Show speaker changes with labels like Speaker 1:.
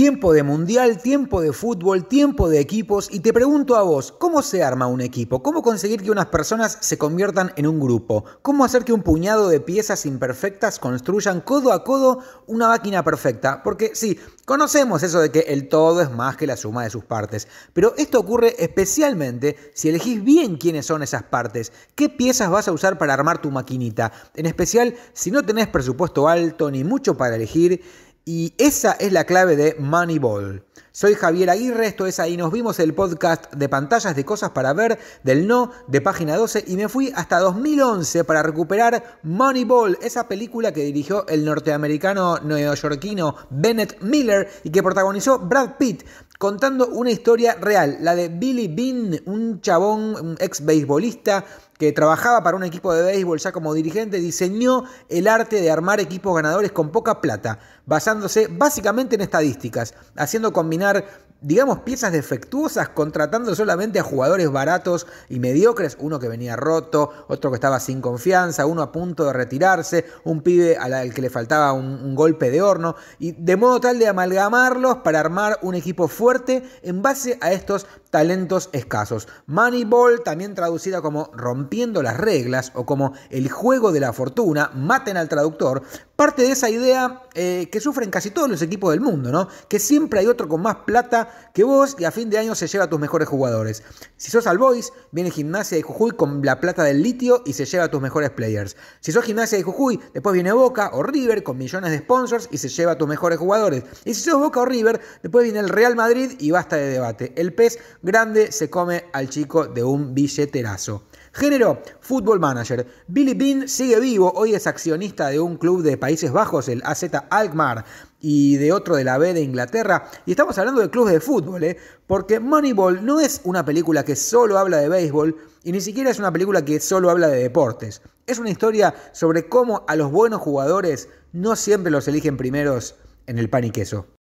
Speaker 1: Tiempo de mundial, tiempo de fútbol, tiempo de equipos y te pregunto a vos, ¿cómo se arma un equipo? ¿Cómo conseguir que unas personas se conviertan en un grupo? ¿Cómo hacer que un puñado de piezas imperfectas construyan codo a codo una máquina perfecta? Porque sí, conocemos eso de que el todo es más que la suma de sus partes, pero esto ocurre especialmente si elegís bien quiénes son esas partes, qué piezas vas a usar para armar tu maquinita, en especial si no tenés presupuesto alto ni mucho para elegir y esa es la clave de Moneyball. Soy Javier Aguirre, esto es ahí. Nos vimos el podcast de pantallas de cosas para ver del no de página 12 y me fui hasta 2011 para recuperar Moneyball, esa película que dirigió el norteamericano neoyorquino Bennett Miller y que protagonizó Brad Pitt contando una historia real, la de Billy Bean, un chabón, un ex beisbolista que trabajaba para un equipo de béisbol ya como dirigente, diseñó el arte de armar equipos ganadores con poca plata, basándose básicamente en estadísticas, haciendo combinar digamos, piezas defectuosas, contratando solamente a jugadores baratos y mediocres, uno que venía roto, otro que estaba sin confianza, uno a punto de retirarse, un pibe al que le faltaba un, golpe de horno, y de modo tal de amalgamarlos para armar un equipo fuerte en base a estos talentos escasos. Moneyball, también traducida como rompiendo las reglas o como el juego de la fortuna, maten al traductor, parte de esa idea eh, que sufren casi todos los equipos del mundo, ¿no? Que siempre hay otro con más plata que vos y a fin de año se lleva a tus mejores jugadores. Si sos al Boys, viene Gimnasia de Jujuy con la plata del litio y se lleva a tus mejores players. Si sos Gimnasia de Jujuy, después viene Boca o River con millones de sponsors y se lleva a tus mejores jugadores. Y si sos Boca o River, después viene el Real Madrid y basta de debate. El PES Grande se come al chico de un billeterazo. Género, fútbol Manager. Billy Bean sigue vivo, hoy es accionista de un club de Países Bajos, el AZ Alkmaar, y de otro de la B de Inglaterra. Y estamos hablando de clubes de fútbol, ¿eh? porque Moneyball no es una película que solo habla de béisbol y ni siquiera es una película que solo habla de deportes. Es una historia sobre cómo a los buenos jugadores no siempre los eligen primeros en el pan y queso.